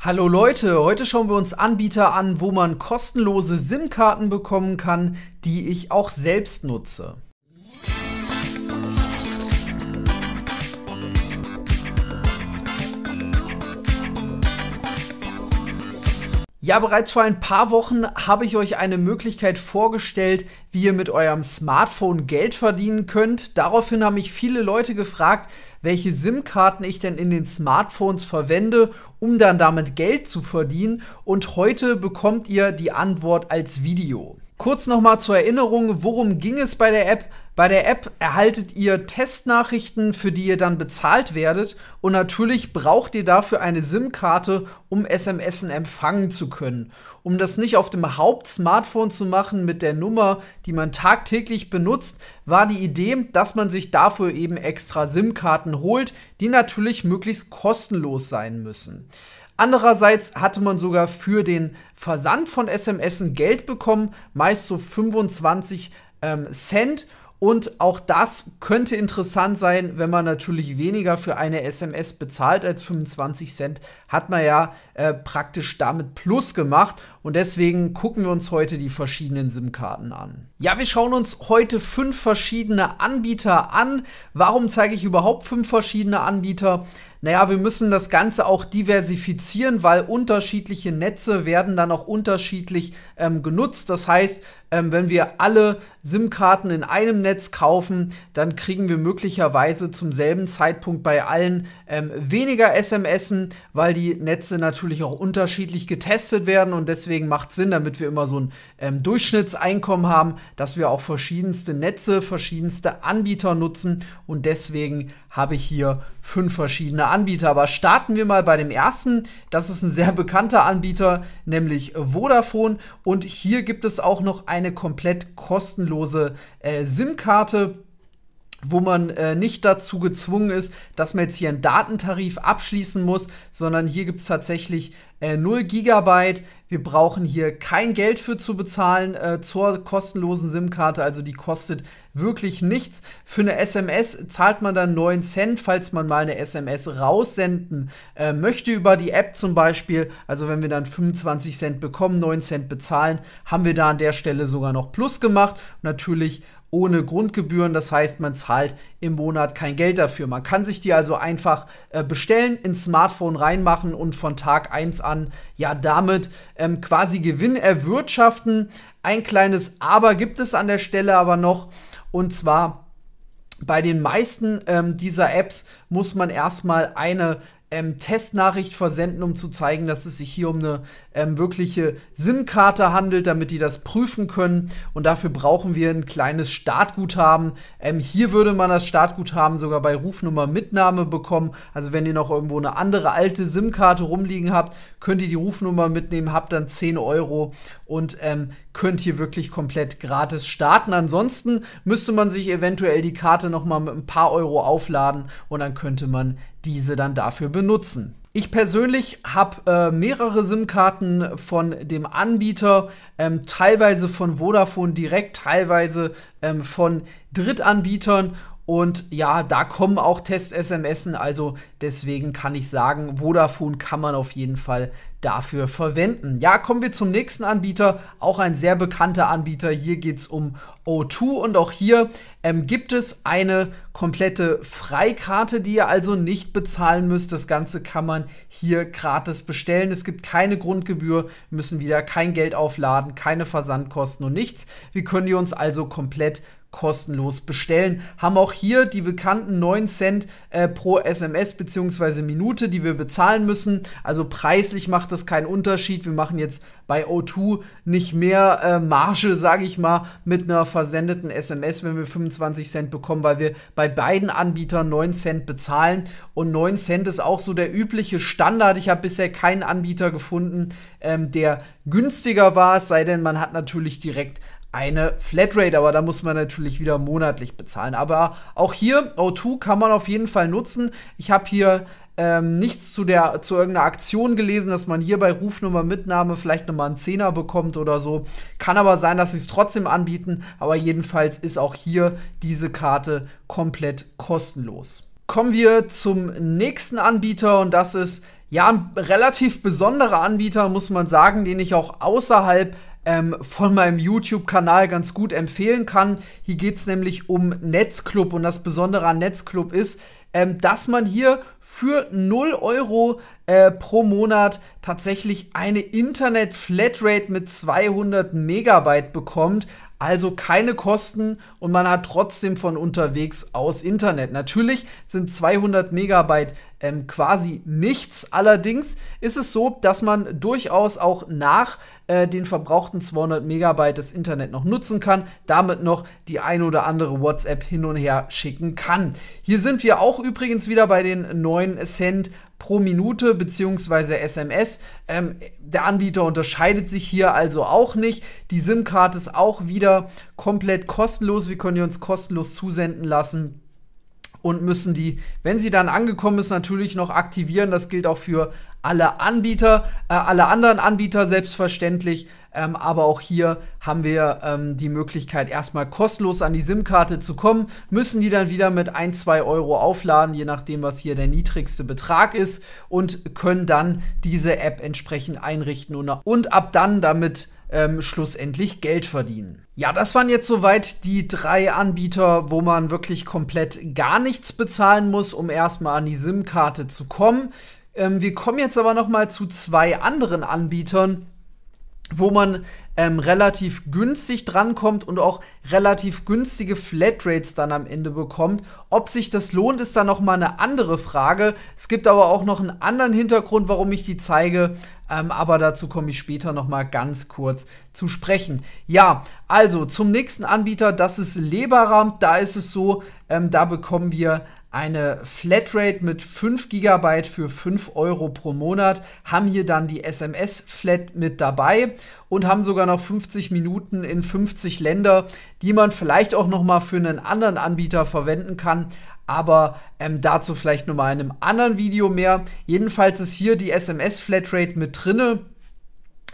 Hallo Leute, heute schauen wir uns Anbieter an, wo man kostenlose SIM-Karten bekommen kann, die ich auch selbst nutze. Ja, bereits vor ein paar Wochen habe ich euch eine Möglichkeit vorgestellt, wie ihr mit eurem Smartphone Geld verdienen könnt. Daraufhin haben mich viele Leute gefragt, welche SIM-Karten ich denn in den Smartphones verwende, um dann damit Geld zu verdienen. Und heute bekommt ihr die Antwort als Video. Kurz nochmal zur Erinnerung, worum ging es bei der App? Bei der App erhaltet ihr Testnachrichten, für die ihr dann bezahlt werdet und natürlich braucht ihr dafür eine SIM-Karte, um SMS empfangen zu können. Um das nicht auf dem Hauptsmartphone zu machen mit der Nummer, die man tagtäglich benutzt, war die Idee, dass man sich dafür eben extra SIM-Karten holt, die natürlich möglichst kostenlos sein müssen. Andererseits hatte man sogar für den Versand von SMS Geld bekommen, meist so 25 ähm, Cent. Und auch das könnte interessant sein, wenn man natürlich weniger für eine SMS bezahlt als 25 Cent, hat man ja äh, praktisch damit Plus gemacht. Und deswegen gucken wir uns heute die verschiedenen SIM-Karten an. Ja, wir schauen uns heute fünf verschiedene Anbieter an. Warum zeige ich überhaupt fünf verschiedene Anbieter? Naja, wir müssen das Ganze auch diversifizieren, weil unterschiedliche Netze werden dann auch unterschiedlich ähm, genutzt. Das heißt, ähm, wenn wir alle SIM-Karten in einem Netz kaufen, dann kriegen wir möglicherweise zum selben Zeitpunkt bei allen ähm, weniger SMS, weil die Netze natürlich auch unterschiedlich getestet werden und deswegen macht es Sinn, damit wir immer so ein ähm, Durchschnittseinkommen haben, dass wir auch verschiedenste Netze, verschiedenste Anbieter nutzen und deswegen habe ich hier fünf verschiedene Anbieter. Aber starten wir mal bei dem ersten. Das ist ein sehr bekannter Anbieter, nämlich Vodafone und hier gibt es auch noch ein eine komplett kostenlose äh, SIM-Karte wo man äh, nicht dazu gezwungen ist, dass man jetzt hier einen Datentarif abschließen muss, sondern hier gibt es tatsächlich äh, 0 Gigabyte. Wir brauchen hier kein Geld für zu bezahlen äh, zur kostenlosen SIM-Karte, also die kostet wirklich nichts. Für eine SMS zahlt man dann 9 Cent, falls man mal eine SMS raussenden äh, möchte über die App zum Beispiel. Also wenn wir dann 25 Cent bekommen, 9 Cent bezahlen, haben wir da an der Stelle sogar noch Plus gemacht. Natürlich ohne Grundgebühren. Das heißt, man zahlt im Monat kein Geld dafür. Man kann sich die also einfach äh, bestellen, ins Smartphone reinmachen und von Tag 1 an ja damit ähm, quasi Gewinn erwirtschaften. Ein kleines Aber gibt es an der Stelle aber noch und zwar bei den meisten ähm, dieser Apps muss man erstmal eine ähm, Testnachricht versenden, um zu zeigen, dass es sich hier um eine ähm, wirkliche SIM-Karte handelt, damit die das prüfen können. Und dafür brauchen wir ein kleines Startguthaben. Ähm, hier würde man das Startguthaben sogar bei Rufnummer Mitnahme bekommen. Also wenn ihr noch irgendwo eine andere alte SIM-Karte rumliegen habt, könnt ihr die Rufnummer mitnehmen, habt dann 10 Euro und ähm, könnt hier wirklich komplett gratis starten. Ansonsten müsste man sich eventuell die Karte noch mal mit ein paar Euro aufladen und dann könnte man diese dann dafür benutzen. Ich persönlich habe äh, mehrere SIM-Karten von dem Anbieter, ähm, teilweise von Vodafone direkt, teilweise ähm, von Drittanbietern und ja, da kommen auch test sms also deswegen kann ich sagen, Vodafone kann man auf jeden Fall dafür verwenden. Ja, kommen wir zum nächsten Anbieter, auch ein sehr bekannter Anbieter. Hier geht es um O2 und auch hier ähm, gibt es eine komplette Freikarte, die ihr also nicht bezahlen müsst. Das Ganze kann man hier gratis bestellen. Es gibt keine Grundgebühr, müssen wieder kein Geld aufladen, keine Versandkosten und nichts. Wir können die uns also komplett kostenlos bestellen. Haben auch hier die bekannten 9 Cent äh, pro SMS bzw. Minute, die wir bezahlen müssen. Also preislich macht das keinen Unterschied. Wir machen jetzt bei O2 nicht mehr äh, Marge, sage ich mal, mit einer versendeten SMS, wenn wir 25 Cent bekommen, weil wir bei beiden Anbietern 9 Cent bezahlen. Und 9 Cent ist auch so der übliche Standard. Ich habe bisher keinen Anbieter gefunden, ähm, der günstiger war, es sei denn, man hat natürlich direkt eine Flatrate, aber da muss man natürlich wieder monatlich bezahlen. Aber auch hier, O2 kann man auf jeden Fall nutzen. Ich habe hier ähm, nichts zu, der, zu irgendeiner Aktion gelesen, dass man hier bei Rufnummer Mitnahme vielleicht nochmal einen Zehner bekommt oder so. Kann aber sein, dass sie es trotzdem anbieten, aber jedenfalls ist auch hier diese Karte komplett kostenlos. Kommen wir zum nächsten Anbieter und das ist ja ein relativ besonderer Anbieter, muss man sagen, den ich auch außerhalb ähm, von meinem YouTube-Kanal ganz gut empfehlen kann. Hier geht es nämlich um Netzclub und das Besondere an Netzclub ist, ähm, dass man hier für 0 Euro äh, pro Monat tatsächlich eine Internet-Flatrate mit 200 Megabyte bekommt. Also keine Kosten und man hat trotzdem von unterwegs aus Internet. Natürlich sind 200 Megabyte ähm, quasi nichts. Allerdings ist es so, dass man durchaus auch nach äh, den verbrauchten 200 Megabyte das Internet noch nutzen kann, damit noch die ein oder andere WhatsApp hin und her schicken kann. Hier sind wir auch übrigens wieder bei den 9 Cent pro Minute bzw. SMS. Ähm, der Anbieter unterscheidet sich hier also auch nicht. Die SIM-Karte ist auch wieder komplett kostenlos. Wir können die uns kostenlos zusenden lassen und müssen die, wenn sie dann angekommen ist, natürlich noch aktivieren. Das gilt auch für alle Anbieter, äh, alle anderen Anbieter selbstverständlich. Ähm, aber auch hier haben wir ähm, die Möglichkeit, erstmal kostenlos an die SIM-Karte zu kommen, müssen die dann wieder mit 1, 2 Euro aufladen, je nachdem, was hier der niedrigste Betrag ist und können dann diese App entsprechend einrichten und, und ab dann damit ähm, schlussendlich Geld verdienen. Ja, das waren jetzt soweit die drei Anbieter, wo man wirklich komplett gar nichts bezahlen muss, um erstmal an die SIM-Karte zu kommen. Ähm, wir kommen jetzt aber noch mal zu zwei anderen Anbietern, wo man ähm, relativ günstig drankommt und auch relativ günstige Flatrates dann am Ende bekommt. Ob sich das lohnt, ist dann nochmal eine andere Frage. Es gibt aber auch noch einen anderen Hintergrund, warum ich die zeige. Ähm, aber dazu komme ich später nochmal ganz kurz zu sprechen. Ja, also zum nächsten Anbieter, das ist Leberramp. Da ist es so, ähm, da bekommen wir eine Flatrate mit 5 GB für 5 Euro pro Monat, haben hier dann die SMS-Flat mit dabei und haben sogar noch 50 Minuten in 50 Länder, die man vielleicht auch noch mal für einen anderen Anbieter verwenden kann. Aber ähm, dazu vielleicht nochmal in einem anderen Video mehr. Jedenfalls ist hier die SMS-Flatrate mit drinne.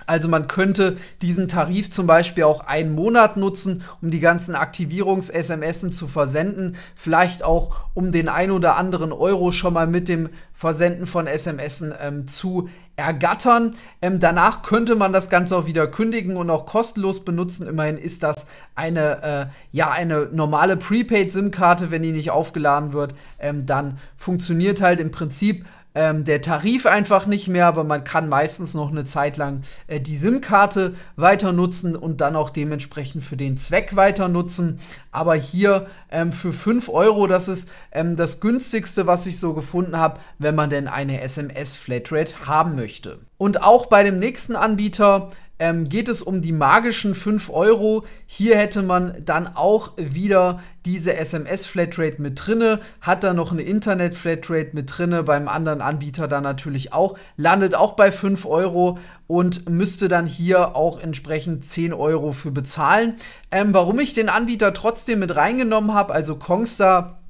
Also man könnte diesen Tarif zum Beispiel auch einen Monat nutzen, um die ganzen Aktivierungs-SMS zu versenden, vielleicht auch um den ein oder anderen Euro schon mal mit dem Versenden von SMS ähm, zu ergattern. Ähm, danach könnte man das Ganze auch wieder kündigen und auch kostenlos benutzen. Immerhin ist das eine, äh, ja, eine normale Prepaid-SIM-Karte, wenn die nicht aufgeladen wird, ähm, dann funktioniert halt im Prinzip ähm, der Tarif einfach nicht mehr, aber man kann meistens noch eine Zeit lang äh, die SIM-Karte weiter nutzen und dann auch dementsprechend für den Zweck weiter nutzen. Aber hier ähm, für 5 Euro, das ist ähm, das günstigste, was ich so gefunden habe, wenn man denn eine SMS-Flatrate haben möchte. Und auch bei dem nächsten Anbieter ähm, geht es um die magischen 5 Euro. Hier hätte man dann auch wieder diese SMS-Flatrate mit drinne, hat da noch eine Internet-Flatrate mit drinne, beim anderen Anbieter dann natürlich auch, landet auch bei 5 Euro und müsste dann hier auch entsprechend 10 Euro für bezahlen. Ähm, warum ich den Anbieter trotzdem mit reingenommen habe, also Kongstar,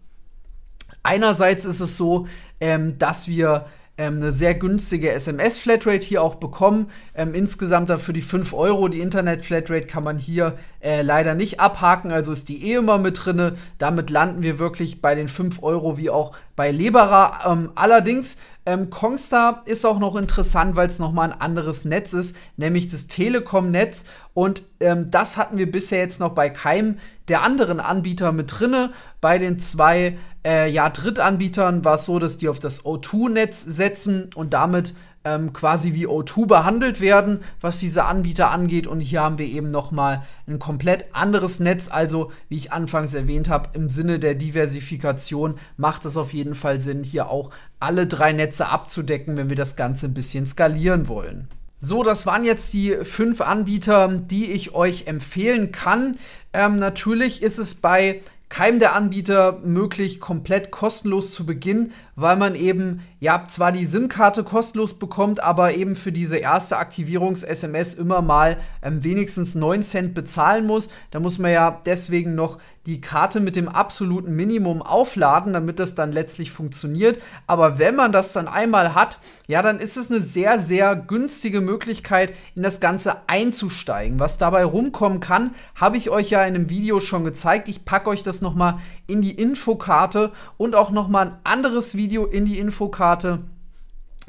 einerseits ist es so, ähm, dass wir ähm, eine sehr günstige SMS-Flatrate hier auch bekommen. Ähm, insgesamt dann für die 5 Euro. Die Internet-Flatrate kann man hier äh, leider nicht abhaken, also ist die eh immer mit drinne. Damit landen wir wirklich bei den 5 Euro wie auch bei Leberer. Ähm, allerdings, ähm, Kongstar ist auch noch interessant, weil es nochmal ein anderes Netz ist, nämlich das Telekom-Netz. Und ähm, das hatten wir bisher jetzt noch bei keinem der anderen Anbieter mit drinne. Bei den zwei äh, ja, Drittanbietern war es so, dass die auf das O2-Netz setzen und damit ähm, quasi wie O2 behandelt werden, was diese Anbieter angeht. Und hier haben wir eben nochmal ein komplett anderes Netz. Also, wie ich anfangs erwähnt habe, im Sinne der Diversifikation macht es auf jeden Fall Sinn, hier auch alle drei Netze abzudecken, wenn wir das Ganze ein bisschen skalieren wollen. So, das waren jetzt die fünf Anbieter, die ich euch empfehlen kann. Ähm, natürlich ist es bei keinem der Anbieter möglich, komplett kostenlos zu beginnen, weil man eben, ja, zwar die SIM-Karte kostenlos bekommt, aber eben für diese erste Aktivierungs-SMS immer mal ähm, wenigstens 9 Cent bezahlen muss. Da muss man ja deswegen noch die Karte mit dem absoluten Minimum aufladen, damit das dann letztlich funktioniert. Aber wenn man das dann einmal hat, ja, dann ist es eine sehr, sehr günstige Möglichkeit, in das Ganze einzusteigen. Was dabei rumkommen kann, habe ich euch ja in einem Video schon gezeigt. Ich packe euch das nochmal in die Infokarte und auch nochmal ein anderes Video in die Infokarte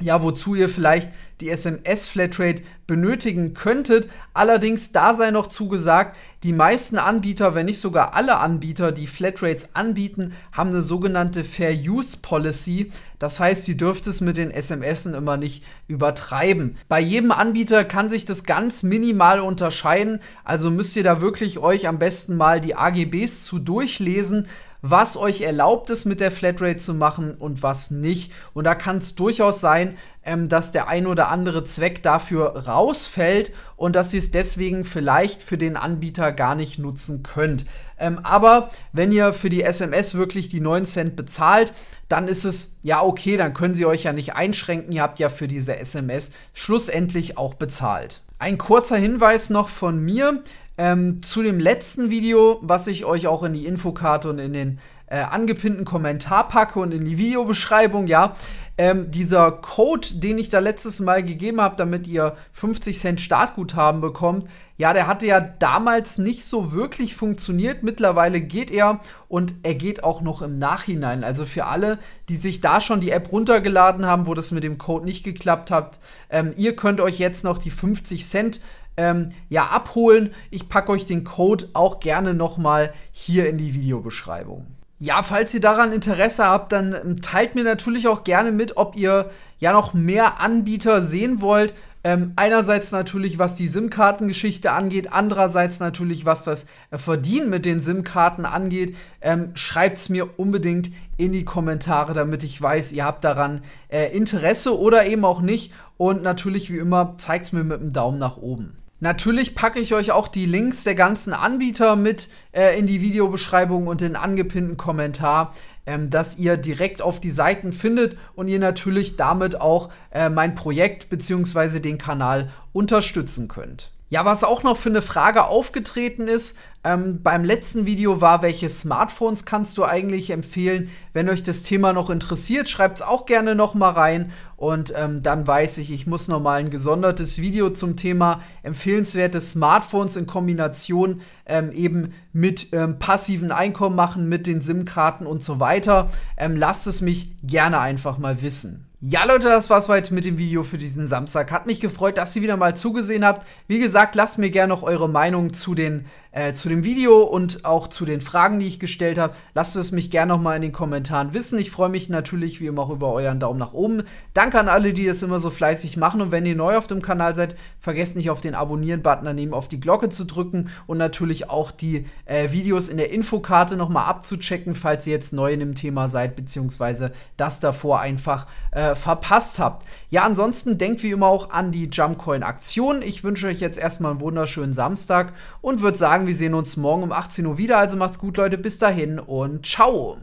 ja, wozu ihr vielleicht die SMS-Flatrate benötigen könntet. Allerdings, da sei noch zugesagt, die meisten Anbieter, wenn nicht sogar alle Anbieter, die Flatrates anbieten, haben eine sogenannte Fair Use Policy. Das heißt, ihr dürft es mit den SMS immer nicht übertreiben. Bei jedem Anbieter kann sich das ganz minimal unterscheiden. Also müsst ihr da wirklich euch am besten mal die AGBs zu durchlesen was euch erlaubt ist, mit der Flatrate zu machen und was nicht. Und da kann es durchaus sein, ähm, dass der ein oder andere Zweck dafür rausfällt und dass ihr es deswegen vielleicht für den Anbieter gar nicht nutzen könnt. Ähm, aber wenn ihr für die SMS wirklich die 9 Cent bezahlt, dann ist es ja okay, dann können sie euch ja nicht einschränken. Ihr habt ja für diese SMS schlussendlich auch bezahlt. Ein kurzer Hinweis noch von mir. Ähm, zu dem letzten Video, was ich euch auch in die Infokarte und in den äh, angepinnten Kommentar packe und in die Videobeschreibung, ja. Ähm, dieser Code, den ich da letztes Mal gegeben habe, damit ihr 50 Cent Startguthaben bekommt, ja, der hatte ja damals nicht so wirklich funktioniert. Mittlerweile geht er und er geht auch noch im Nachhinein. Also für alle, die sich da schon die App runtergeladen haben, wo das mit dem Code nicht geklappt hat, ähm, ihr könnt euch jetzt noch die 50 Cent ähm, ja, abholen. Ich packe euch den Code auch gerne nochmal hier in die Videobeschreibung. Ja, falls ihr daran Interesse habt, dann ähm, teilt mir natürlich auch gerne mit, ob ihr ja noch mehr Anbieter sehen wollt. Ähm, einerseits natürlich, was die SIM-Kartengeschichte angeht, andererseits natürlich, was das äh, Verdienen mit den SIM-Karten angeht. Ähm, Schreibt es mir unbedingt in die Kommentare, damit ich weiß, ihr habt daran äh, Interesse oder eben auch nicht. Und natürlich, wie immer, zeigt es mir mit dem Daumen nach oben. Natürlich packe ich euch auch die Links der ganzen Anbieter mit äh, in die Videobeschreibung und den angepinnten Kommentar, ähm, dass ihr direkt auf die Seiten findet und ihr natürlich damit auch äh, mein Projekt bzw. den Kanal unterstützen könnt. Ja, was auch noch für eine Frage aufgetreten ist, ähm, beim letzten Video war, welche Smartphones kannst du eigentlich empfehlen? Wenn euch das Thema noch interessiert, schreibt es auch gerne nochmal rein und ähm, dann weiß ich, ich muss nochmal ein gesondertes Video zum Thema empfehlenswerte Smartphones in Kombination ähm, eben mit ähm, passiven Einkommen machen, mit den SIM-Karten und so weiter. Ähm, lasst es mich gerne einfach mal wissen. Ja Leute, das war's heute mit dem Video für diesen Samstag. Hat mich gefreut, dass ihr wieder mal zugesehen habt. Wie gesagt, lasst mir gerne noch eure Meinung zu den äh, zu dem Video und auch zu den Fragen, die ich gestellt habe. Lasst es mich gerne nochmal in den Kommentaren wissen. Ich freue mich natürlich wie immer auch über euren Daumen nach oben. Danke an alle, die das immer so fleißig machen. Und wenn ihr neu auf dem Kanal seid, vergesst nicht auf den Abonnieren-Button daneben auf die Glocke zu drücken und natürlich auch die äh, Videos in der Infokarte nochmal abzuchecken, falls ihr jetzt neu in dem Thema seid, beziehungsweise das davor einfach äh, verpasst habt. Ja, ansonsten denkt wie immer auch an die Jumpcoin-Aktion. Ich wünsche euch jetzt erstmal einen wunderschönen Samstag und würde sagen, sagen, wir sehen uns morgen um 18 Uhr wieder. Also macht's gut, Leute. Bis dahin und ciao.